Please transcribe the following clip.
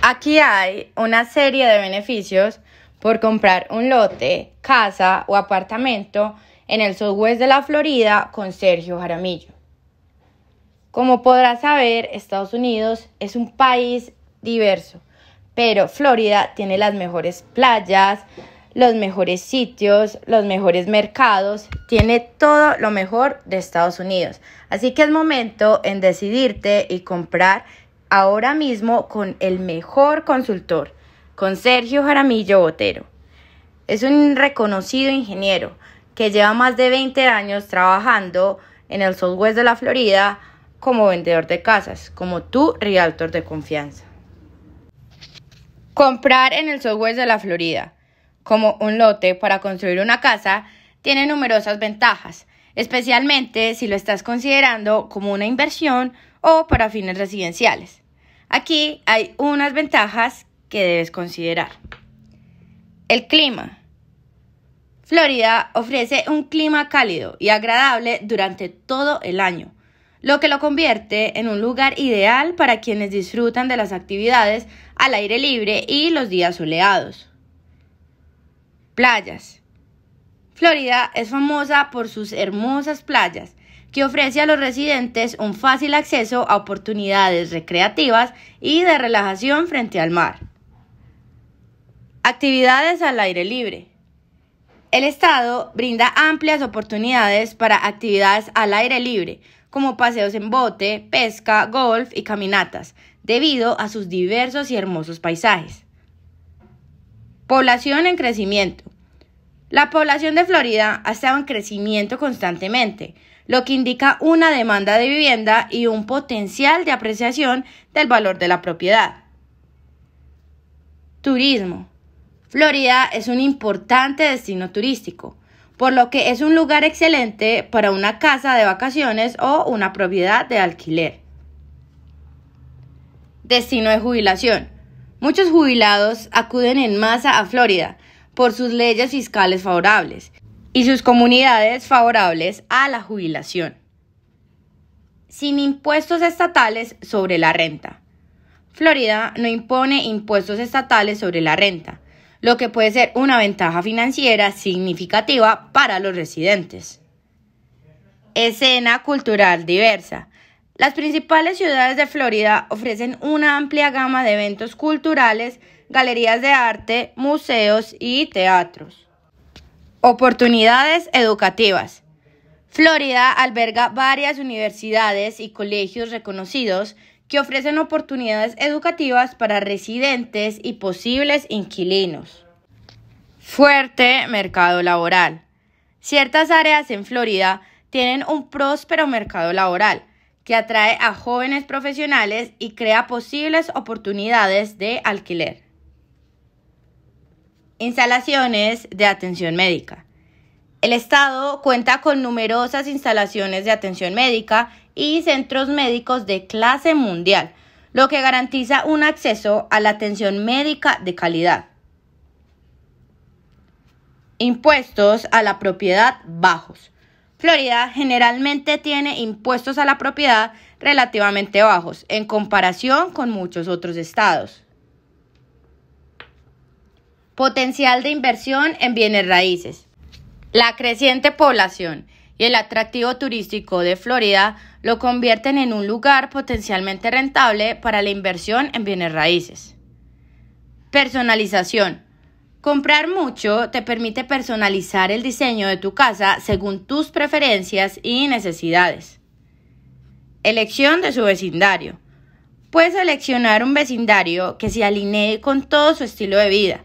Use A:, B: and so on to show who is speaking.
A: Aquí hay una serie de beneficios por comprar un lote, casa o apartamento en el southwest de la Florida con Sergio Jaramillo. Como podrás saber, Estados Unidos es un país diverso, pero Florida tiene las mejores playas, los mejores sitios, los mejores mercados, tiene todo lo mejor de Estados Unidos. Así que es momento en decidirte y comprar ahora mismo con el mejor consultor, con Sergio Jaramillo Botero. Es un reconocido ingeniero que lleva más de 20 años trabajando en el Southwest de la Florida como vendedor de casas, como tu realtor de confianza. Comprar en el Southwest de la Florida como un lote para construir una casa tiene numerosas ventajas, especialmente si lo estás considerando como una inversión o para fines residenciales. Aquí hay unas ventajas que debes considerar. El clima. Florida ofrece un clima cálido y agradable durante todo el año, lo que lo convierte en un lugar ideal para quienes disfrutan de las actividades al aire libre y los días soleados. Playas. Florida es famosa por sus hermosas playas, que ofrece a los residentes un fácil acceso a oportunidades recreativas y de relajación frente al mar. Actividades al aire libre. El Estado brinda amplias oportunidades para actividades al aire libre, como paseos en bote, pesca, golf y caminatas, debido a sus diversos y hermosos paisajes. Población en crecimiento. La población de Florida ha estado en crecimiento constantemente, lo que indica una demanda de vivienda y un potencial de apreciación del valor de la propiedad. Turismo. Florida es un importante destino turístico, por lo que es un lugar excelente para una casa de vacaciones o una propiedad de alquiler. Destino de jubilación. Muchos jubilados acuden en masa a Florida por sus leyes fiscales favorables y sus comunidades favorables a la jubilación, sin impuestos estatales sobre la renta. Florida no impone impuestos estatales sobre la renta, lo que puede ser una ventaja financiera significativa para los residentes. Escena cultural diversa. Las principales ciudades de Florida ofrecen una amplia gama de eventos culturales, galerías de arte, museos y teatros. Oportunidades educativas. Florida alberga varias universidades y colegios reconocidos que ofrecen oportunidades educativas para residentes y posibles inquilinos. Fuerte mercado laboral. Ciertas áreas en Florida tienen un próspero mercado laboral que atrae a jóvenes profesionales y crea posibles oportunidades de alquiler. Instalaciones de atención médica. El Estado cuenta con numerosas instalaciones de atención médica y centros médicos de clase mundial, lo que garantiza un acceso a la atención médica de calidad. Impuestos a la propiedad bajos. Florida generalmente tiene impuestos a la propiedad relativamente bajos en comparación con muchos otros estados potencial de inversión en bienes raíces. La creciente población y el atractivo turístico de Florida lo convierten en un lugar potencialmente rentable para la inversión en bienes raíces. Personalización. Comprar mucho te permite personalizar el diseño de tu casa según tus preferencias y necesidades. Elección de su vecindario. Puedes seleccionar un vecindario que se alinee con todo su estilo de vida